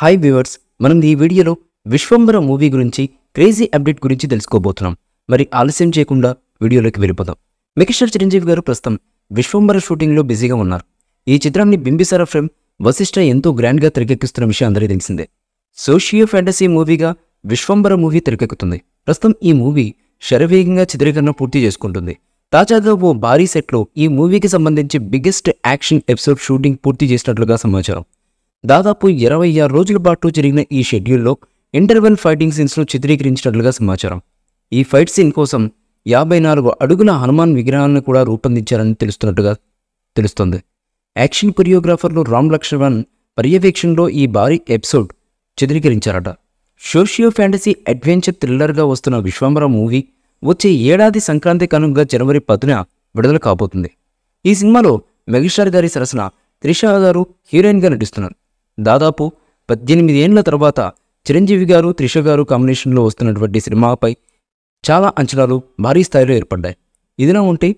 hi viewers మనం ఈ వీడియోలో విశ్వంబర మూవీ గురించి క్రేజీ అప్డేట్ గురించి తెలుసుకోబోతున్నాం మరి ఆలస్యం చేయకుండా వీడియోలోకి వెళ్ళిపోదాం మికిషర్ చిరంజీవి గారు ప్రస్తుతం విశ్వంబర షూటింగ్లో బిజీగా ఉన్నారు ఈ చిత్రాన్ని బింబిసార ఫ్రేమ్ వశిష్ఠ ఎంతో గ్రాండ్గా తెరకెక్కిస్తున్న విషయం అందరికీ తెలిసిందే సోషియో ఫ్యాంటసీ మూవీగా విశ్వంబర మూవీ తెరకెక్కుతుంది ప్రస్తుతం ఈ మూవీ శరవేగంగా చిత్రీకరణ పూర్తి చేసుకుంటుంది తాజాగా ఓ భారీ సెట్లో ఈ మూవీకి సంబంధించి బిగ్గెస్ట్ యాక్షన్ ఎపిసోడ్ షూటింగ్ పూర్తి చేసినట్లుగా సమాచారం దాదాపు ఇరవై ఆరు రోజుల పాటు జరిగిన ఈ షెడ్యూల్లో ఇంటర్వెల్ ఫైటింగ్ సీన్స్ను చిత్రీకరించినట్లుగా సమాచారం ఈ ఫైట్ సీన్ కోసం యాభై నాలుగు అడుగుల హనుమాన్ విగ్రహాలను కూడా రూపొందించారని తెలుస్తున్నట్టుగా తెలుస్తోంది యాక్షన్ కొరియోగ్రాఫర్లు రామ్ లక్ష్మణ్ పర్యవేక్షణలో ఈ భారీ ఎపిసోడ్ చిత్రీకరించారట షోషియో ఫ్యాంటసీ అడ్వెంచర్ థ్రిల్లర్గా వస్తున్న విశ్వంబర మూవీ వచ్చే ఏడాది సంక్రాంతి కనుగా జనవరి పదున విడుదల కాబోతుంది ఈ సినిమాలో మెగిస్టార్ గారి సరసన త్రిషా గారు హీరోయిన్గా నటిస్తున్నారు దాదాపు పద్దెనిమిది ఏండ్ల తర్వాత చిరంజీవి గారు త్రిష గారు కాంబినేషన్లో వస్తున్నటువంటి సినిమాపై చాలా అంచనాలు భారీ స్థాయిలో ఏర్పడ్డాయి ఇదిలా ఉంటే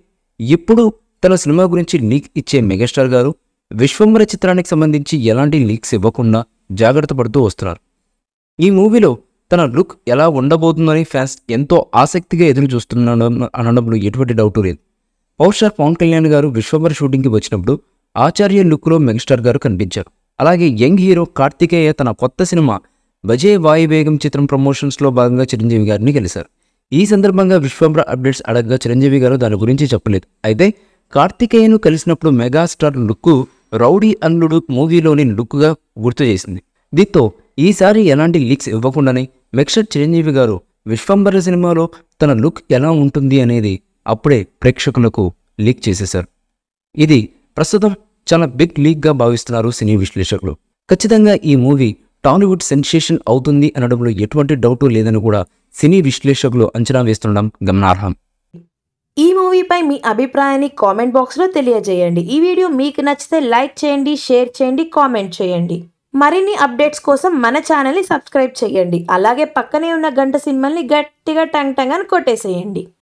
ఎప్పుడు తన సినిమా గురించి లీక్ ఇచ్చే మెగాస్టార్ గారు విశ్వంబర చిత్రానికి సంబంధించి ఎలాంటి లీక్స్ ఇవ్వకుండా జాగ్రత్త పడుతూ వస్తున్నారు ఈ మూవీలో తన లుక్ ఎలా ఉండబోతుందని ఫ్యాన్స్ ఎంతో ఆసక్తిగా ఎదురు చూస్తున్నాడు అనడంలో ఎటువంటి డౌట్ లేదు పవర్ స్టార్ పవన్ కళ్యాణ్ గారు విశ్వంబర షూటింగ్కి వచ్చినప్పుడు ఆచార్య లుక్లో మెగాస్టార్ గారు కనిపించారు అలాగే యంగ్ హీరో కార్తికేయ తన కొత్త సినిమా విజయ్ వాయువేగం చిత్రం ప్రమోషన్స్లో భాగంగా చిరంజీవి గారిని కలిశారు ఈ సందర్భంగా విశ్వంబర అప్డేట్స్ అడగగా చిరంజీవి గారు దాని గురించి చెప్పలేదు అయితే కార్తికేయను కలిసినప్పుడు మెగాస్టార్ లుక్ రౌడీ అల్లుడు మూవీలోని లుక్గా గుర్తు చేసింది దీంతో ఈసారి ఎలాంటి లీక్స్ ఇవ్వకుండానే మెక్షర్ చిరంజీవి గారు విశ్వంబర సినిమాలో తన లుక్ ఎలా ఉంటుంది అనేది అప్పుడే ప్రేక్షకులకు లీక్ చేసేశారు ఇది ప్రస్తుతం చాలా బిగ్ లీగ్గా భావిస్తున్నారు సినీ విశ్లేషకులు ఖచ్చితంగా ఈ మూవీ టాలీవుడ్ సెన్సేషన్ అవుతుంది అనడంలో ఎటువంటి డౌటు లేదని కూడా సినీ విశ్లేషకులు అంచనా వేస్తుండడం గమనార్హం ఈ మూవీపై మీ అభిప్రాయాన్ని కామెంట్ బాక్స్లో తెలియజేయండి ఈ వీడియో మీకు నచ్చితే లైక్ చేయండి షేర్ చేయండి కామెంట్ చేయండి మరిన్ని అప్డేట్స్ కోసం మన ఛానల్ని సబ్స్క్రైబ్ చేయండి అలాగే పక్కనే ఉన్న గంట సినిమల్ని గట్టిగా టంగ్ టంగ్ అని కొట్టేసేయండి